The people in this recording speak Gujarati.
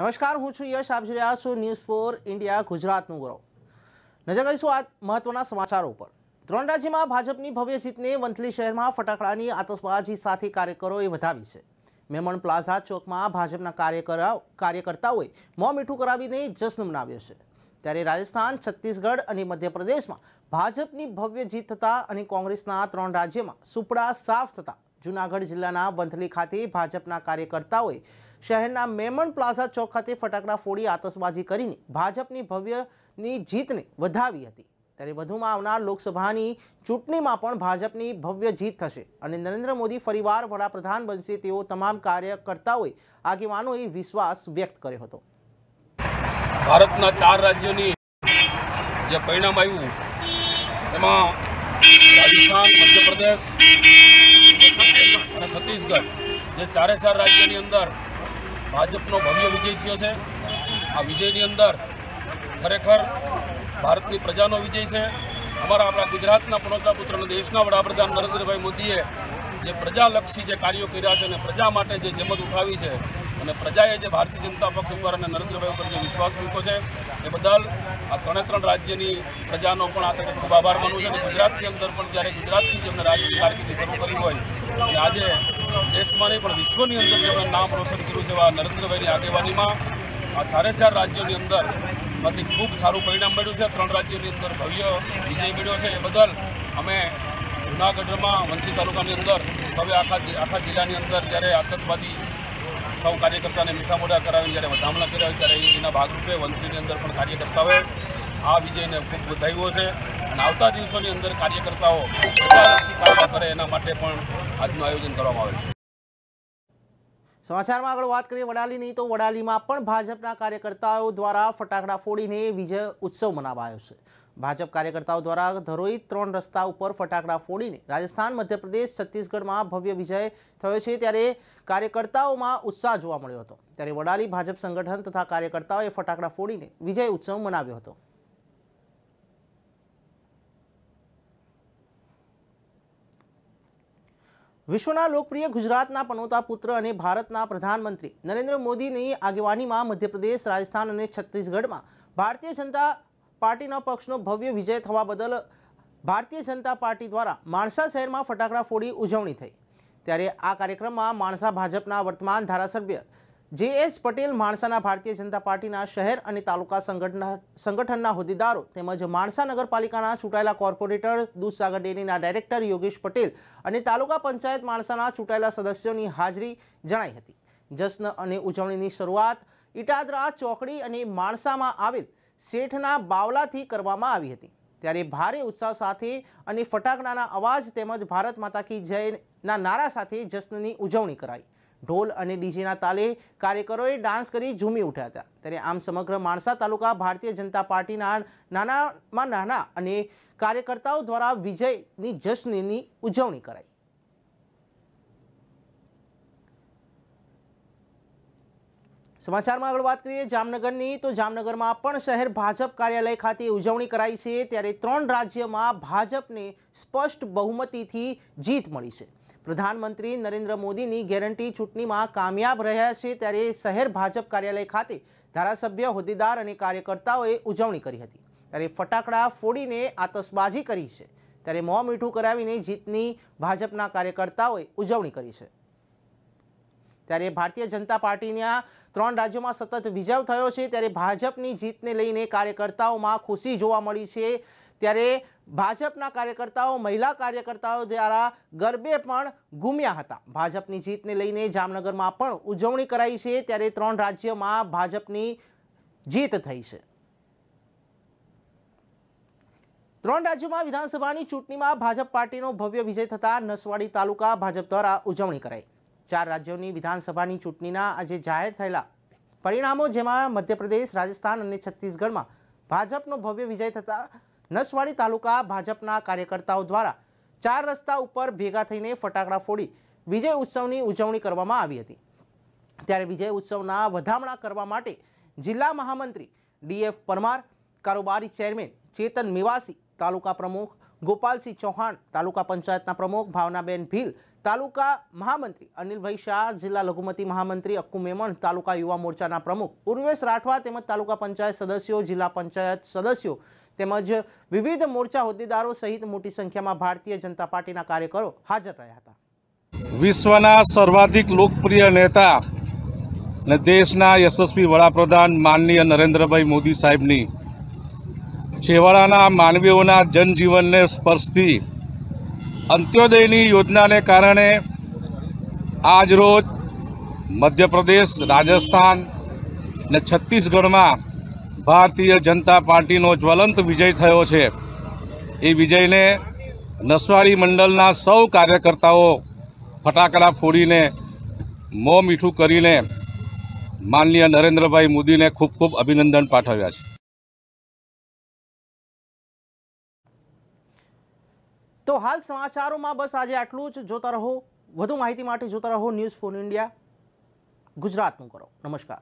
નમસ્કાર હું છું યશ આપ જોઈ રહ્યા છો ન્યૂઝ ફોર ઇન્ડિયા ગુજરાતનું ગૌરવ નજર કરીશું આ મહત્વના સમાચારો ઉપર ત્રણ રાજ્યમાં ભાજપની ભવ્ય જીતને વંથલી શહેરમાં ફટાકડાની આતશબાજી સાથે કાર્યકરોએ વધાવી છે મેમણ પ્લાઝા ચોકમાં ભાજપના કાર્યકરા કાર્યકર્તાઓએ મોં મીઠું કરાવીને જશ્ન મનાવ્યો છે ત્યારે રાજસ્થાન છત્તીસગઢ અને મધ્યપ્રદેશમાં ભાજપની ભવ્ય જીત થતાં અને કોંગ્રેસના ત્રણ રાજ્યમાં સુપડા સાફ થતાં જૂનાગઢ જિલ્લાના વંથલી ખાતે ભાજપના કાર્યકર્તાઓએ શહેરના મેમણ પ્લાઝા ચોક ખાતે ફટાકડા ફોડી આતશબાજી કરીને ભાજપની ભવ્યની જીતને વધાવી હતી ત્યારે વધુમાં આવનાર લોકસભાની ચૂંટણીમાં પણ ભાજપની ભવ્ય જીત થશે અને નરેન્દ્ર મોદી ફરીવાર વડાપ્રધાન બનશે તેવો તમામ કાર્યકર્તાઓએ આગેવાનોએ વિશ્વાસ વ્યક્ત કર્યો હતો ભારતના ચાર રાજ્યોની જે પરિણામ આવ્યું એમાં રાજસ્થાન મધ્યપ્રદેશ અને છત્તીસગઢ જે ચારે ચાર રાજ્યની અંદર ભાજપનો ભવ્ય વિજય થયો છે આ વિજયની અંદર ખરેખર ભારતની પ્રજાનો વિજય છે અમારા આપણા ગુજરાતના પનોતા પુત્ર દેશના વડાપ્રધાન નરેન્દ્રભાઈ મોદીએ જે પ્રજાલક્ષી જે કાર્યો કર્યા છે અને પ્રજા માટે જે જમત ઉઠાવી છે અને પ્રજાએ જે ભારતીય જનતા પક્ષ ઉપર અને નરેન્દ્રભાઈ ઉપર જે વિશ્વાસ મૂક્યો છે એ બદલ આ ત્રણે ત્રણ રાજ્યની પ્રજાનો પણ આ તકે ખૂબ આભાર માનવું છે અને ગુજરાતની અંદર પણ જ્યારે ગુજરાતથી જેમને રાજ્યની કારકિર્દી શરૂ કરી હોય અને આજે દેશમાં નહીં પણ વિશ્વની અંદર જેમણે નામ રોશન કર્યું છે એવા નરેન્દ્રભાઈની આગેવાનીમાં આ ચારે ચાર રાજ્યોની અંદર માંથી ખૂબ સારું પરિણામ મળ્યું છે ત્રણ રાજ્યોની અંદર ભવ્ય વિજય મળ્યો છે એ બદલ અમે જૂનાગઢમાં વંચી તાલુકાની અંદર હવે આખા આખા જિલ્લાની અંદર જ્યારે આતંકવાદી સૌ કાર્યકર્તાને મીઠા મોઢા કરાવી જ્યારે વધામણા કર્યા હોય ત્યારે એના ભાગરૂપે વંથલીની અંદર પણ કાર્યકર્તાઓએ આ વિજયને ખૂબ વધાવ્યો છે અને આવતા દિવસોની અંદર કાર્યકર્તાઓ પ્રજાલક્ષી કામો કરે એના માટે પણ આજનું આયોજન કરવામાં આવે છે સમાચારમાં આગળ વાત કરીએ વડાલીની તો વડાલીમાં પણ ભાજપના કાર્યકર્તાઓ દ્વારા ફટાકડા ફોડીને વિજય ઉત્સવ મનાવાયો છે ભાજપ કાર્યકર્તાઓ દ્વારા ધરોઈ ત્રણ રસ્તા ઉપર ફટાકડા ફોડીને રાજસ્થાન મધ્યપ્રદેશ છત્તીસગઢમાં ભવ્ય વિજય થયો છે ત્યારે કાર્યકર્તાઓમાં ઉત્સાહ જોવા મળ્યો હતો ત્યારે વડાલી ભાજપ સંગઠન તથા કાર્યકર્તાઓએ ફટાકડા ફોડીને વિજય ઉત્સવ મનાવ્યો હતો વિશ્વના લોકપ્રિય ગુજરાતના પનોતા પુત્ર અને ભારતના પ્રધાનમંત્રી નરેન્દ્ર મોદીની આગેવાનીમાં મધ્યપ્રદેશ રાજસ્થાન અને છત્તીસગઢમાં ભારતીય જનતા પાર્ટીના પક્ષનો ભવ્ય વિજય થવા બદલ ભારતીય જનતા પાર્ટી દ્વારા માણસા શહેરમાં ફટાકડા ફોડી ઉજવણી થઈ ત્યારે આ કાર્યક્રમમાં માણસા ભાજપના વર્તમાન ધારાસભ્ય જે એસ પટેલ માણસાના ભારતીય જનતા પાર્ટીના શહેર અને તાલુકા સંગઠનના હોદ્દેદારો તેમજ માણસા નગરપાલિકાના ચૂંટાયેલા કોર્પોરેટર દૂધસાગર ડેરીના ડાયરેક્ટર યોગેશ પટેલ અને તાલુકા પંચાયત માણસાના ચૂંટાયેલા સદસ્યોની હાજરી જણાઈ હતી જશ્ન અને ઉજવણીની શરૂઆત ઇટાદરા ચોકડી અને માણસામાં આવેલ શેઠના બાવલાથી કરવામાં આવી હતી ત્યારે ભારે ઉત્સાહ સાથે અને ફટાકડાના અવાજ તેમજ ભારત માતા કી જયના નારા સાથે જશ્નની ઉજવણી કરાઈ ઢોલ અને ડીજેના તાલે કાર્યકરોએ ડાન્સ કરી ઝૂમી ઉઠ્યા હતા ત્યારે આમ સમગ્ર માણસા તાલુકા ભારતીય જનતા પાર્ટીના નાનામાં નાના અને કાર્યકર્તાઓ દ્વારા વિજયની જશ્નની ઉજવણી કરાઈ સમાચારમાં આગળ વાત કરીએ જામનગરની તો જામનગરમાં પણ શહેર ભાજપ કાર્યાલય ખાતે ઉજવણી કરાઈ છે ત્યારે ત્રણ રાજ્યમાં ભાજપને સ્પષ્ટ બહુમતીથી જીત મળી છે પ્રધાનમંત્રી નરેન્દ્ર મોદીની ગેરંટી ચૂંટણીમાં કામયાબ રહ્યા છે ત્યારે શહેર ભાજપ કાર્યાલય ખાતે ધારાસભ્ય હોદ્દેદાર અને કાર્યકર્તાઓએ ઉજવણી કરી હતી ત્યારે ફટાકડા ફોડીને આતશબાજી કરી છે ત્યારે મોં મીઠું કરાવીને જીતની ભાજપના કાર્યકર્તાઓએ ઉજવણી કરી છે ત્યારે ભારતીય જનતા પાર્ટીના ત્રણ રાજ્યોમાં સતત વિજય થયો છે ત્યારે ભાજપની જીતને લઈને કાર્યકર્તાઓમાં ખુશી જોવા મળી છે ત્યારે ભાજપના કાર્યકર્તાઓ મહિલા કાર્યકર્તાઓ દ્વારા ગરબે પણ ગુમ્યા હતા ભાજપની જીતને લઈને જામનગરમાં પણ ઉજવણી કરાઈ છે ત્યારે ત્રણ રાજ્યોમાં ભાજપની જીત થઈ છે ત્રણ રાજ્યોમાં વિધાનસભાની ચૂંટણીમાં ભાજપ પાર્ટીનો ભવ્ય વિજય થતાં નસવાડી તાલુકા ભાજપ દ્વારા ઉજવણી કરાઈ ચાર રાજ્યોની વિધાનસભાની ચૂંટણીના આજે જાહેર થયેલા પરિણામો જેમાં મધ્યપ્રદેશ રાજસ્થાન અને છત્તીસગઢમાં ભાજપનો ભવ્ય વિજય થતા નસવાડી તાલુકા ભાજપના કાર્યકર્તાઓ દ્વારા ચાર રસ્તા ઉપર ભેગા થઈને ફટાકડા ફોડી વિજય ઉત્સવની ઉજવણી કરવામાં આવી હતી ત્યારે વિજય ઉત્સવના વધામણા કરવા માટે જિલ્લા મહામંત્રી ડીએફ પરમાર કારોબારી ચેરમેન ચેતન મેવાસી તાલુકા પ્રમુખ ગોપાલસિંહ ચૌહાણ તાલુકા પંચાયતના પ્રમુખ ભાવનાબેન ભીલ તાલુકા મહામંત્રી અનિલભાઈ શાહ જિલ્લા લઘુમતી મહામંત્રી અક્કુ મેમણ તાલુકા યુવા મોરચાના પ્રમુખ ઉર્વેશ રાઠવા તેમજ તાલુકા પંચાયત સદસ્યો જિલ્લા પંચાયત સદસ્યો તેમજ વિવિધ મોરચા હોદ્દેદારો સહિત મોટી સંખ્યામાં ભારતીય જનતા પાર્ટીના કાર્યકરો હાજર રહ્યા હતા વિશ્વના સર્વાધિક લોકપ્રિય નેતા અને દેશના યશસ્વી વડાપ્રધાન માનનીય નરેન્દ્રભાઈ મોદી સાહેબની છેવાડાના માનવીઓના જનજીવનને સ્પર્શતી અંત્યોદયની યોજનાને કારણે આજરોજ મધ્યપ્રદેશ રાજસ્થાન અને છત્તીસગઢમાં ભારતીય જનતા પાર્ટીનો જ્વલંત વિજય થયો છે એ વિજયને નસવાડી મંડળના સૌ કાર્યકર્તાઓ ફટાકડા ફોડીને મોં મીઠું કરીને માનનીય નરેન્દ્રભાઈ મોદીને ખૂબ ખૂબ અભિનંદન પાઠવ્યા છે તો હાલ સમાચારોમાં બસ આજે આટલું જ જોતા રહો વધુ માહિતી માટે જોતા રહો ન્યૂઝ ફોન ઇન્ડિયા ગુજરાતનું કરો નમસ્કાર